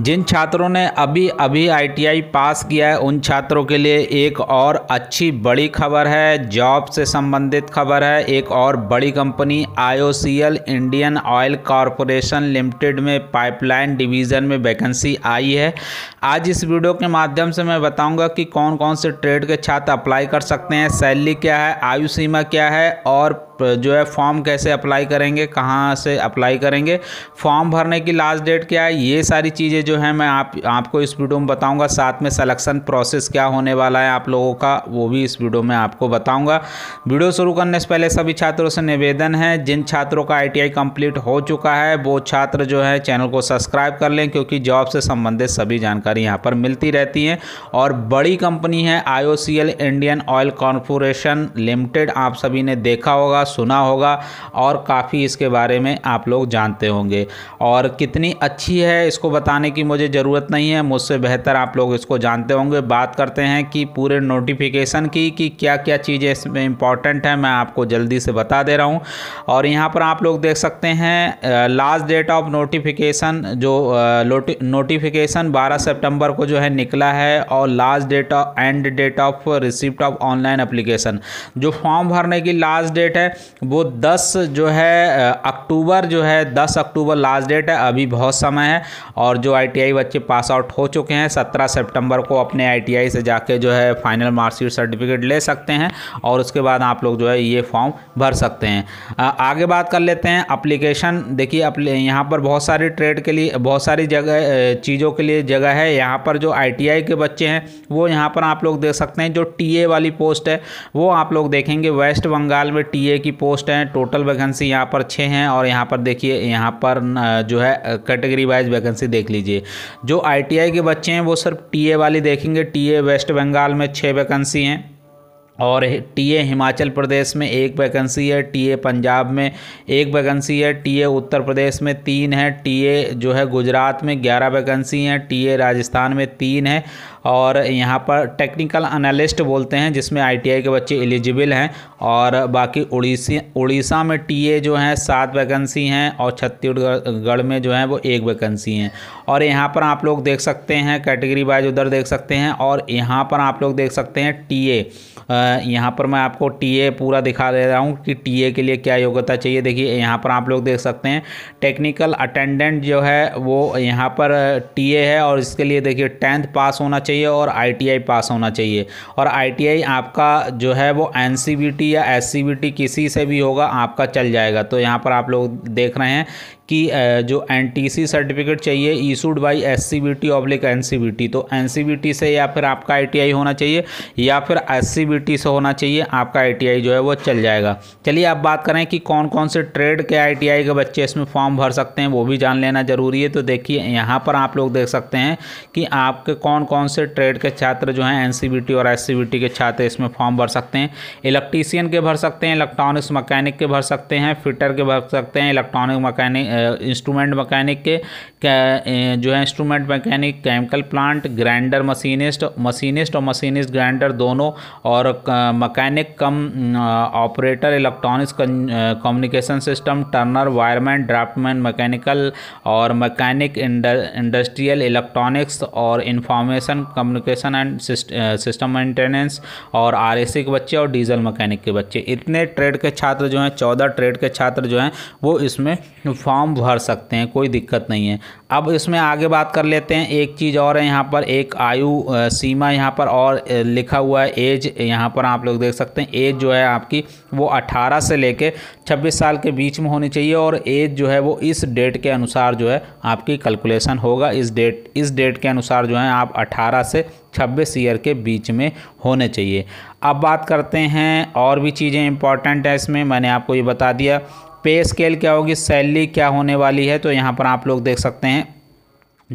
जिन छात्रों ने अभी अभी आईटीआई पास किया है उन छात्रों के लिए एक और अच्छी बड़ी खबर है जॉब से संबंधित खबर है एक और बड़ी company IOCL Indian Oil Corporation Limited में पाइपलाइन डिवीज़न में वैकेंसी आई है आज इस वीडियो के माध्यम से मैं बताऊंगा कि कौन कौन से ट्रेड के छात्र अप्लाई कर सकते हैं सैलरी क्या है आयु सीमा क्या है और जो है फॉर्म कैसे अप्लाई करेंगे कहाँ से अप्लाई करेंगे फॉर्म भरने की लास्ट डेट क्या है ये सारी चीज़ें चीज़ें जो हैं मैं आप आपको इस वीडियो में बताऊंगा साथ में सलेक्शन प्रोसेस क्या होने वाला है आप लोगों का वो भी इस वीडियो में आपको बताऊंगा वीडियो शुरू करने से पहले सभी छात्रों से निवेदन है जिन छात्रों का आई कंप्लीट हो चुका है वो छात्र जो है चैनल को सब्सक्राइब कर लें क्योंकि जॉब से संबंधित सभी जानकारी यहाँ पर मिलती रहती हैं और बड़ी कंपनी है आई इंडियन ऑयल कॉरपोरेशन लिमिटेड आप सभी ने देखा होगा सुना होगा और काफ़ी इसके बारे में आप लोग जानते होंगे और कितनी अच्छी है इसको बताने की मुझे ज़रूरत नहीं है मुझसे बेहतर आप लोग इसको जानते होंगे बात करते हैं कि पूरे नोटिफिकेशन की कि क्या क्या चीज़ें इसमें इंपॉर्टेंट हैं मैं आपको जल्दी से बता दे रहा हूँ और यहाँ पर आप लोग देख सकते हैं लास्ट डेट ऑफ नोटिफिकेशन जो नोटिफिकेशन बारह सेप्टेम्बर को जो है निकला है और last date and date of receipt of online application जो फॉर्म भरने की लास्ट डेट है वो दस जो है अक्टूबर जो है दस अक्टूबर लास्ट डेट है अभी बहुत समय है और जो आईटीआई बच्चे पास आउट हो चुके हैं सत्रह सितंबर को अपने आईटीआई से जाके जो है फाइनल मार्कशीट सर्टिफिकेट ले सकते हैं और उसके बाद आप लोग जो है ये फॉर्म भर सकते हैं आगे बात कर लेते हैं अप्लीकेशन देखिए यहाँ पर बहुत सारी ट्रेड के लिए बहुत सारी जगह चीज़ों के लिए जगह है यहाँ पर जो आई के बच्चे हैं वो यहाँ पर आप लोग देख सकते हैं जो टी वाली पोस्ट है वो आप लोग देखेंगे वेस्ट बंगाल में टी की पोस्ट हैं टोटल वैकेंसी यहाँ पर छः हैं और यहाँ पर देखिए यहाँ पर जो है कैटेगरी वाइज वैकेंसी देख लीजिए लीजिए जो आईटीआई के बच्चे हैं वो सिर्फ टीए वाली देखेंगे टीए वेस्ट बंगाल में छः वैकेंसी हैं और टीए हिमाचल प्रदेश में एक वैकेंसी है टीए पंजाब में एक वैकेंसी है टीए उत्तर प्रदेश में तीन है टीए जो है गुजरात में ग्यारह वैकेंसी हैं टीए राजस्थान में तीन है और यहाँ पर टेक्निकल एनालिस्ट बोलते हैं जिसमें आईटीआई के बच्चे एलिजिबल हैं और बाकी उड़ीसी उड़ीसा में टीए जो हैं सात वैकेंसी हैं और छत्तीसगढ़ में जो हैं वो एक वैकेंसी हैं और यहाँ पर आप लोग देख सकते हैं कैटेगरी वाइज उधर देख सकते हैं और यहाँ पर आप लोग देख सकते हैं टी ए यहाँ पर मैं आपको टी ए पूरा दिखा दे रहा हूँ कि टी ए के लिए क्या योग्यता चाहिए देखिए यहाँ पर आप लोग देख सकते हैं टेक्निकल अटेंडेंट जो है वो यहाँ पर टी ए है और इसके लिए देखिए टेंथ पास होना चाहिए चाहिए और आईटीआई पास होना चाहिए और आईटीआई आपका जो है वो एनसीबीटी या एससीबीटी किसी से भी होगा आपका चल जाएगा तो यहाँ पर आप लोग देख रहे हैं कि जो एन सर्टिफिकेट चाहिए issued B T oblique N C V T तो एन सी बी टी से या फिर आपका आई होना चाहिए या फिर एस सी बी टी से होना चाहिए आपका आई जो है वो चल जाएगा चलिए आप बात करें कि कौन कौन से ट्रेड के आई के बच्चे इसमें फॉर्म भर सकते हैं वो भी जान लेना ज़रूरी है तो देखिए यहाँ पर आप लोग देख सकते हैं कि आपके कौन कौन से ट्रेड के छात्र जो हैं एन और एस के छात्र इसमें फॉर्म भर सकते हैं इलेक्ट्रीसियन के भर सकते हैं इलेक्ट्रॉनिक्स मकैनिक के भर सकते हैं फिटर के भर सकते हैं इलेक्ट्रॉनिक मकैनिक इंस्ट्रूमेंट मैकेनिक के जो है instrument mechanic chemical plant grinder machinist machinist और मशीनिस्ट ग्राइंडर दोनों और mechanic cum operator electronics communication system turner wireman draughtsman mechanical और मैकेनिक इंडस्ट्रियल इलेक्ट्रॉनिक्स और information communication and system maintenance और आर के बच्चे और डीजल मैकेनिक के बच्चे इतने ट्रेड के छात्र जो हैं चौदह ट्रेड के छात्र जो हैं वो इसमें फॉर्म भर सकते हैं कोई दिक्कत नहीं है अब इसमें आगे बात कर लेते हैं एक चीज़ और है यहाँ पर एक आयु सीमा यहाँ पर और लिखा हुआ है एज यहाँ पर आप लोग देख सकते हैं एज जो है आपकी वो 18 से लेके 26 साल के बीच में होनी चाहिए और एज जो है वो इस डेट के अनुसार जो है आपकी कैलकुलेशन होगा इस डेट इस डेट के अनुसार जो है आप अठारह से छब्बीस ईयर के बीच में होने चाहिए अब बात करते हैं और भी चीज़ें इंपॉर्टेंट है इसमें मैंने आपको ये बता दिया पे स्केल क्या होगी सैलरी क्या होने वाली है तो यहाँ पर आप लोग देख सकते हैं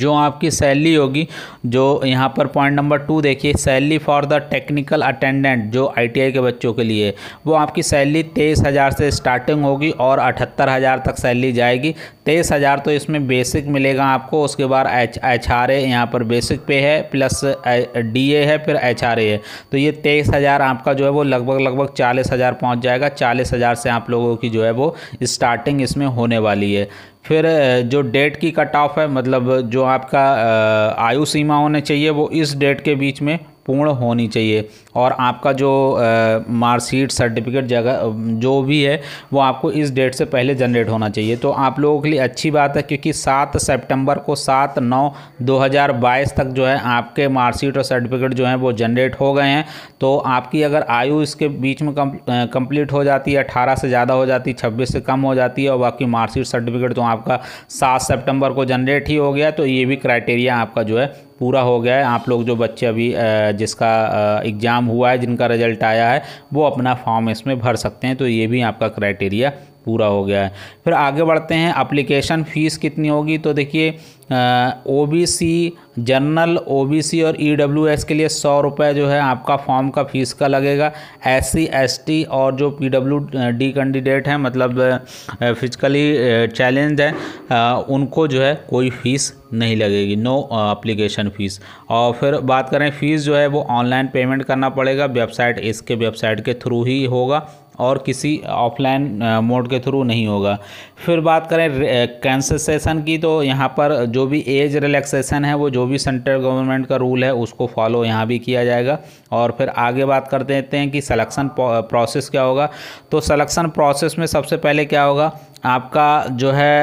जो आपकी सैलरी होगी जो यहाँ पर पॉइंट नंबर टू देखिए salary for the technical attendant जो आईटीआई के बच्चों के लिए वो आपकी सैलरी तेईस हज़ार से स्टार्टिंग होगी और अठहत्तर हज़ार तक सैलरी जाएगी तेईस हज़ार तो इसमें बेसिक मिलेगा आपको उसके बाद एच एच आर ए यहाँ पर बेसिक पे है प्लस डी ए है फिर एच आर ए है तो ये तेईस हज़ार आपका जो है वो लगभग लगभग चालीस हज़ार पहुँच जाएगा चालीस हज़ार से आप लोगों की जो है वो स्टार्टिंग इसमें होने वाली है फिर जो डेट की कट ऑफ है मतलब जो आपका आयु सीमा होने चाहिए वो इस डेट के बीच में पूर्ण होनी चाहिए और आपका जो मार्कशीट सर्टिफिकेट जगह जो भी है वो आपको इस डेट से पहले जनरेट होना चाहिए तो आप लोगों के लिए अच्छी बात है क्योंकि सात सितंबर को सात नौ 2022 तक जो है आपके मार्कशीट और सर्टिफिकेट जो हैं वो जनरेट हो गए हैं तो आपकी अगर आयु इसके बीच में कंप्लीट हो जाती है अठारह से ज़्यादा हो जाती है छब्बीस से कम हो जाती है और बाकी मार्कशीट सर्टिफिकेट तो आपका सात सेप्टेम्बर को जनरेट ही हो गया तो ये भी क्राइटेरिया आपका जो है पूरा हो गया है आप लोग जो बच्चे अभी जिसका एग्ज़ाम हुआ है जिनका रिजल्ट आया है वो अपना फॉर्म इसमें भर सकते हैं तो ये भी आपका क्राइटेरिया पूरा हो गया है फिर आगे बढ़ते हैं अप्लीकेशन फ़ीस कितनी होगी तो देखिए O B C general O B C और ई डब्ल्यू एस के लिए सौ रुपये जो है आपका फॉर्म का फ़ीस का लगेगा एस सी एस टी और जो पी डब्ल्यू डी कैंडिडेट हैं मतलब फिजिकली चैलेंज है उनको जो है कोई फ़ीस नहीं लगेगी नो अप्लीकेशन फ़ीस और फिर बात करें फ़ीस जो है वो ऑनलाइन पेमेंट करना पड़ेगा वेबसाइट इसके वेबसाइट के थ्रू ही होगा और किसी ऑफलाइन मोड के थ्रू नहीं होगा फिर बात करें कंसेसन की तो यहाँ पर जो भी एज रिलैक्सेशन है वो जो भी सेंट्रल गवर्नमेंट का रूल है उसको फॉलो यहाँ भी किया जाएगा और फिर आगे बात कर देते हैं कि सलेक्शन प्रोसेस क्या होगा तो सलेक्शन प्रोसेस में सबसे पहले क्या होगा आपका जो है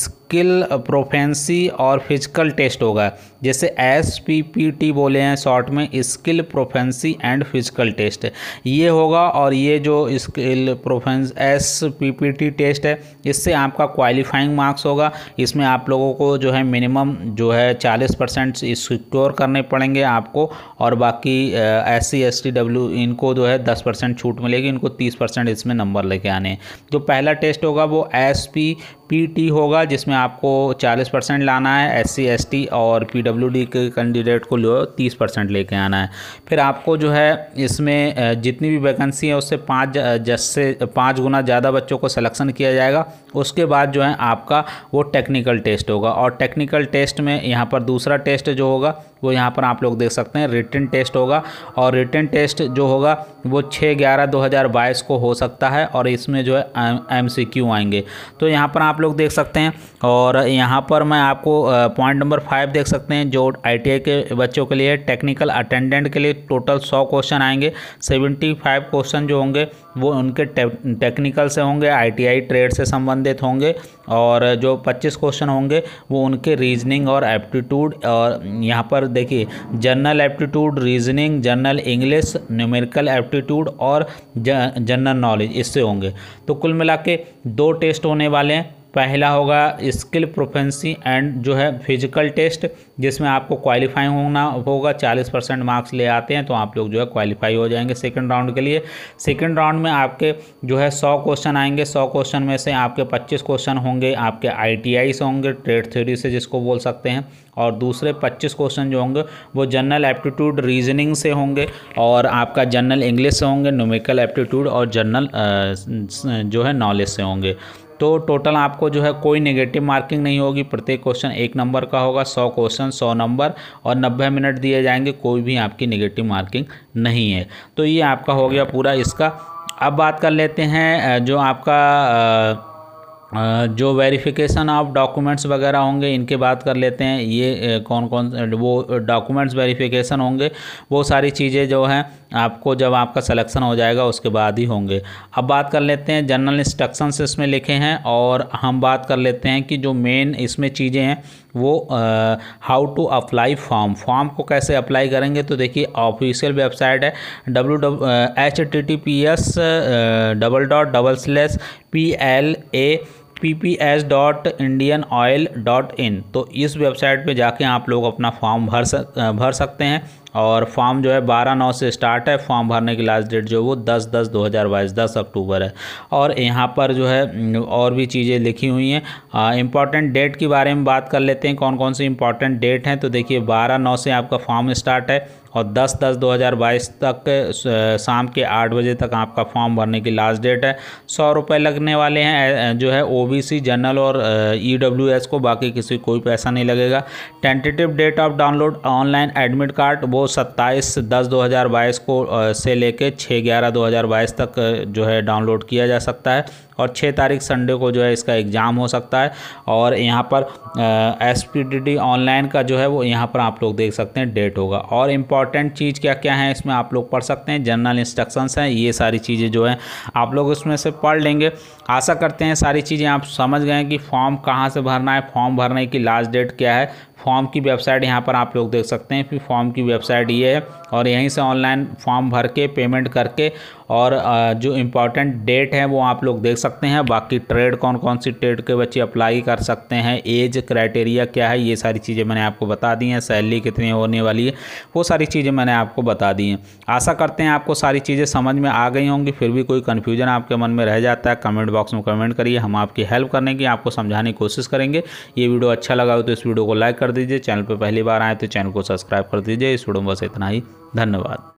स्किल प्रोफेंसी और फिजिकल टेस्ट होगा जैसे एस पी पी टी बोले हैं शॉर्ट में skill proficiency and physical test ये होगा और ये जो skill proficiency S P P T test है इससे आपका क्वालिफाइंग मार्क्स होगा इसमें आप लोगों को जो है मिनिमम जो है चालीस परसेंट सिक्योर करने पड़ेंगे आपको और बाकी S C S T W इनको जो है दस परसेंट छूट मिलेगी इनको तीस परसेंट इसमें नंबर लेके आने हैं जो पहला टेस्ट होगा वो एस पी पी टी होगा जिसमें आपको चालीस परसेंट लाना है एस सी एस टी और पी डब्ल्यू डी के कैंडिडेट को जो तीस परसेंट लेके आना है फिर आपको जो है इसमें जितनी भी वैकेंसी है उससे पाँच जैसे पाँच गुना ज़्यादा बच्चों को सलेक्शन किया जाएगा उसके बाद जो है आपका वो टेक्निकल टेस्ट होगा और टेक्निकल टेस्ट में यहाँ पर दूसरा टेस्ट जो होगा वो यहाँ पर आप लोग देख सकते हैं रिटर्न टेस्ट होगा और रिटर्न टेस्ट जो होगा वो छः ग्यारह दो हज़ार बाईस को हो सकता है और इसमें जो है एम सी क्यू आएंगे तो यहाँ पर आप लोग देख सकते हैं और यहाँ पर मैं आपको पॉइंट नंबर फाइव देख सकते हैं जो आई टी आई के बच्चों के लिए टेक्निकल अटेंडेंट के लिए टोटल सौ क्वेश्चन आएंगे सेवेंटी फाइव क्वेश्चन जो होंगे वो उनके टेक्निकल से होंगे आई टी आई ट्रेड से संबंधित होंगे और जो 25 क्वेश्चन होंगे वो उनके रीजनिंग और एप्टीट्यूड और यहाँ पर देखिए general aptitude reasoning general English numerical aptitude और जनरल नॉलेज इससे होंगे तो कुल मिला के दो टेस्ट होने वाले हैं पहला होगा स्किल प्रोफेंसी एंड जो है फिजिकल टेस्ट जिसमें आपको क्वालिफाई होना होगा 40 परसेंट मार्क्स ले आते हैं तो आप लोग जो है क्वालिफाई हो जाएंगे सेकंड राउंड के लिए सेकंड राउंड में आपके जो है 100 क्वेश्चन आएंगे 100 क्वेश्चन में से आपके 25 क्वेश्चन होंगे आपके आई से होंगे ट्रेड थ्योरी से जिसको बोल सकते हैं और दूसरे पच्चीस क्वेश्चन जो होंगे वो जनरल एप्टीट्यूड रीजनिंग से होंगे और आपका जनरल इंग्लिश से होंगे नोमिकल एप्टीट्यूड और जनरल जो है नॉलेज से होंगे तो टोटल आपको जो है कोई नेगेटिव मार्किंग नहीं होगी प्रत्येक क्वेश्चन एक नंबर का होगा सौ क्वेश्चन सौ नंबर और नब्बे मिनट दिए जाएंगे कोई भी आपकी नेगेटिव मार्किंग नहीं है तो ये आपका हो गया पूरा इसका अब बात कर लेते हैं जो आपका जो वेरिफिकेशन ऑफ डॉक्यूमेंट्स वगैरह होंगे इनके बात कर लेते हैं ये कौन कौन वो डॉक्यूमेंट्स वेरिफिकेशन होंगे वो सारी चीज़ें जो हैं आपको जब आपका सिलेक्शन हो जाएगा उसके बाद ही होंगे अब बात कर लेते हैं जनरल इंस्ट्रक्शंस इसमें लिखे हैं और हम बात कर लेते हैं कि जो मेन इसमें चीज़ें हैं वो how to apply form form को कैसे अप्लाई करेंगे तो देखिए ऑफिशियल वेबसाइट है W H T T P S double dot double slash P L A P P S dot Indian Oil dot in तो इस वेबसाइट पे जाके आप लोग अपना फॉर्म भर सक भर सकते हैं और फॉर्म जो है बारह नौ से स्टार्ट है फॉर्म भरने की लास्ट डेट जो वो दस दस दो हज़ार बाईस दस अक्टूबर है और यहाँ पर जो है और भी चीज़ें लिखी हुई हैं इंपॉर्टेंट डेट के बारे में बात कर लेते हैं कौन कौन सी इंपॉर्टेंट डेट हैं तो देखिए बारह नौ से आपका फॉर्म स्टार्ट है और 10 दस 2022 तक शाम के आठ बजे तक आपका फॉर्म भरने की लास्ट डेट है सौ रुपये लगने वाले हैं जो है ओबीसी जनरल और ईडब्ल्यूएस e को बाकी किसी कोई पैसा नहीं लगेगा tentative date of download online admit card वो सत्ताईस दस दो को से लेके छः ग्यारह दो तक जो है डाउनलोड किया जा सकता है और छः तारीख संडे को जो है इसका एग्ज़ाम हो सकता है और यहाँ पर एस ऑनलाइन का जो है वो यहाँ पर आप लोग देख सकते हैं डेट होगा और इम्पॉर्टेंट चीज़ क्या क्या है इसमें आप लोग पढ़ सकते हैं जनरल इंस्ट्रक्शंस हैं ये सारी चीज़ें जो हैं आप लोग उसमें से पढ़ लेंगे आशा करते हैं सारी चीज़ें आप समझ गए कि फॉर्म कहाँ से भरना है फॉर्म भरने की लास्ट डेट क्या है फॉर्म की वेबसाइट यहाँ पर आप लोग देख सकते हैं कि फॉर्म की वेबसाइट ये है और यहीं से ऑनलाइन फॉर्म भर के पेमेंट करके और जो इम्पॉर्टेंट डेट है वो आप लोग देख सकते सकते हैं बाकी ट्रेड कौन कौन सी ट्रेड के बच्चे अप्लाई कर सकते हैं एज क्राइटेरिया क्या है ये सारी चीज़ें मैंने आपको बता दी हैं सैलरी कितनी होने वाली है वो सारी चीज़ें मैंने आपको बता दी हैं आशा करते हैं आपको सारी चीज़ें समझ में आ गई होंगी फिर भी कोई कन्फ्यूजन आपके मन में रह जाता है कमेंट बॉक्स में कमेंट करिए हम आपकी हेल्प करने की आपको समझाने की कोशिश करेंगे ये वीडियो अच्छा लगा हो तो इस वीडियो को लाइक कर दीजिए चैनल पर पहली बार आए तो चैनल को सब्सक्राइब कर दीजिए इस वीडियो में बस इतना ही धन्यवाद